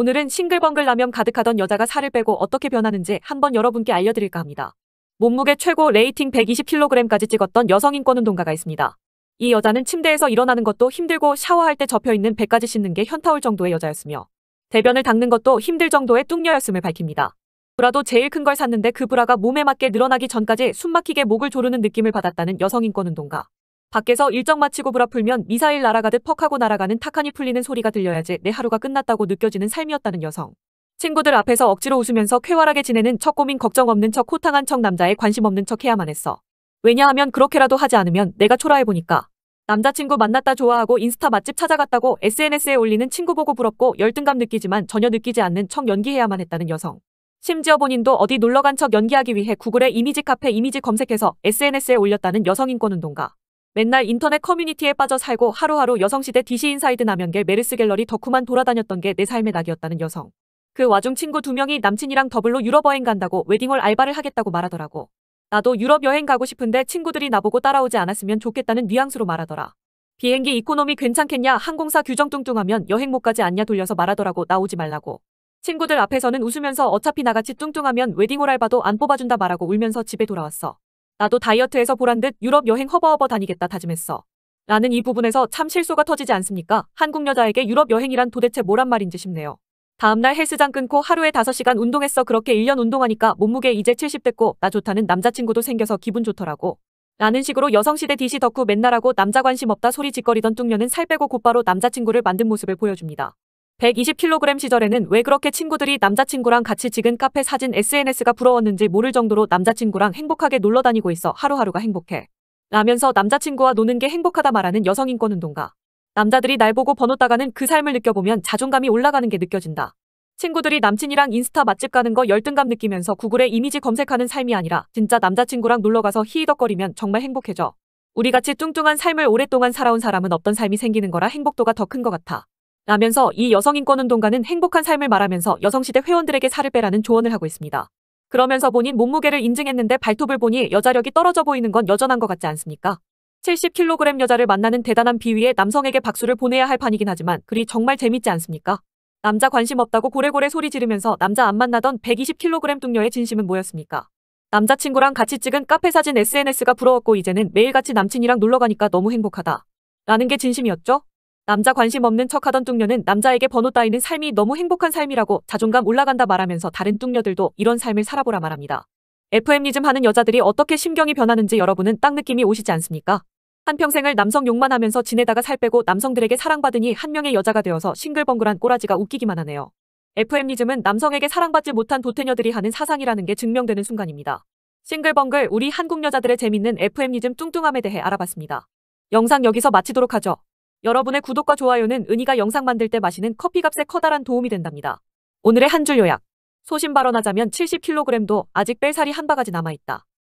오늘은 싱글벙글 라면 가득하던 여자가 살을 빼고 어떻게 변하는지 한번 여러분께 알려드릴까 합니다. 몸무게 최고 레이팅 120kg까지 찍었던 여성인권운동가가 있습니다. 이 여자는 침대에서 일어나는 것도 힘들고 샤워할 때 접혀있는 배까지 씻는 게 현타올 정도의 여자였으며 대변을 닦는 것도 힘들 정도의 뚱녀였음을 밝힙니다. 브라도 제일 큰 걸 샀는데 그 브라가 몸에 맞게 늘어나기 전까지 숨막히게 목을 조르는 느낌을 받았다는 여성인권운동가. 밖에서 일정 마치고 불아 풀면 미사일 날아가듯 퍽하고 날아가는 타칸이 풀리는 소리가 들려야지 내 하루가 끝났다고 느껴지는 삶이었다는 여성. 친구들 앞에서 억지로 웃으면서 쾌활하게 지내는 척 고민 걱정 없는 척 호탕한 척 남자에 관심 없는 척 해야만 했어. 왜냐하면 그렇게라도 하지 않으면 내가 초라해보니까. 남자친구 만났다 좋아하고 인스타 맛집 찾아갔다고 SNS에 올리는 친구 보고 부럽고 열등감 느끼지만 전혀 느끼지 않는 척 연기해야만 했다는 여성. 심지어 본인도 어디 놀러간 척 연기하기 위해 구글에 이미지 카페 이미지 검색해서 SNS에 올렸다는 여성인권운동가. 맨날 인터넷 커뮤니티에 빠져 살고 하루하루 여성시대 DC인사이드 남연계 메르스 갤러리 덕후만 돌아다녔던 게 내 삶의 낙이었다는 여성. 그 와중 친구 두 명이 남친이랑 더블로 유럽 여행 간다고 웨딩홀 알바를 하겠다고 말하더라고. 나도 유럽 여행 가고 싶은데 친구들이 나보고 따라오지 않았으면 좋겠다는 뉘앙스로 말하더라. 비행기 이코노미 괜찮겠냐 항공사 규정 뚱뚱하면 여행 못 가지 않냐 돌려서 말하더라고 나오지 말라고. 친구들 앞에서는 웃으면서 어차피 나같이 뚱뚱하면 웨딩홀 알바도 안 뽑아준다 말하고 울면서 집에 돌아왔어. 나도 다이어트에서 보란 듯 유럽 여행 허버허버 다니겠다 다짐했어. 라는 이 부분에서 참 실수가 터지지 않습니까? 한국 여자에게 유럽 여행이란 도대체 뭐란 말인지 싶네요. 다음날 헬스장 끊고 하루에 5시간 운동했어 그렇게 1년 운동하니까 몸무게 이제 70 됐고 나 좋다는 남자친구도 생겨서 기분 좋더라고. 라는 식으로 여성시대 DC 덕후 맨날하고 남자 관심 없다 소리 짓거리던 뚱녀는 살 빼고 곧바로 남자친구를 만든 모습을 보여줍니다. 120kg 시절에는 왜 그렇게 친구들이 남자친구랑 같이 찍은 카페 사진 SNS가 부러웠는지 모를 정도로 남자친구랑 행복하게 놀러 다니고 있어 하루하루가 행복해. 라면서 남자친구와 노는 게 행복하다 말하는 여성인권운동가. 남자들이 날 보고 번호 따가는 그 삶을 느껴보면 자존감이 올라가는 게 느껴진다. 친구들이 남친이랑 인스타 맛집 가는 거 열등감 느끼면서 구글에 이미지 검색하는 삶이 아니라 진짜 남자친구랑 놀러가서 히히덕거리면 정말 행복해져. 우리같이 뚱뚱한 삶을 오랫동안 살아온 사람은 어떤 삶이 생기는 거라 행복도가 더 큰 것 같아. 라면서 이 여성인권운동가는 행복한 삶을 말하면서 여성시대 회원들에게 살을 빼라는 조언을 하고 있습니다. 그러면서 본인 몸무게를 인증했는데 발톱을 보니 여자력이 떨어져 보이는 건 여전한 것 같지 않습니까? 70kg 여자를 만나는 대단한 비위에 남성에게 박수를 보내야 할 판이긴 하지만 그리 정말 재밌지 않습니까? 남자 관심 없다고 고래고래 소리 지르면서 남자 안 만나던 120kg 뚱녀의 진심은 뭐였습니까? 남자친구랑 같이 찍은 카페 사진 SNS가 부러웠고 이제는 매일같이 남친이랑 놀러가니까 너무 행복하다. 라는 게 진심이었죠? 남자 관심 없는 척 하던 뚱녀는 남자에게 번호 따이는 삶이 너무 행복한 삶이라고 자존감 올라간다 말하면서 다른 뚱녀들도 이런 삶을 살아보라 말합니다. FM리즘 하는 여자들이 어떻게 심경이 변하는지 여러분은 딱 느낌이 오시지 않습니까? 한평생을 남성 욕만 하면서 지내다가 살 빼고 남성들에게 사랑받으니 한 명의 여자가 되어서 싱글벙글한 꼬라지가 웃기기만 하네요. FM리즘은 남성에게 사랑받지 못한 도태녀들이 하는 사상이라는 게 증명되는 순간입니다. 싱글벙글 우리 한국 여자들의 재밌는 FM리즘 뚱뚱함에 대해 알아봤습니다. 영상 여기서 마치도록 하죠. 여러분의 구독과 좋아요는 은희가 영상 만들 때 마시는 커피값에 커다란 도움이 된답니다. 오늘의 한 줄 요약. 소신 발언하자면 70kg도 아직 뺄 살이 한 바가지 남아있다.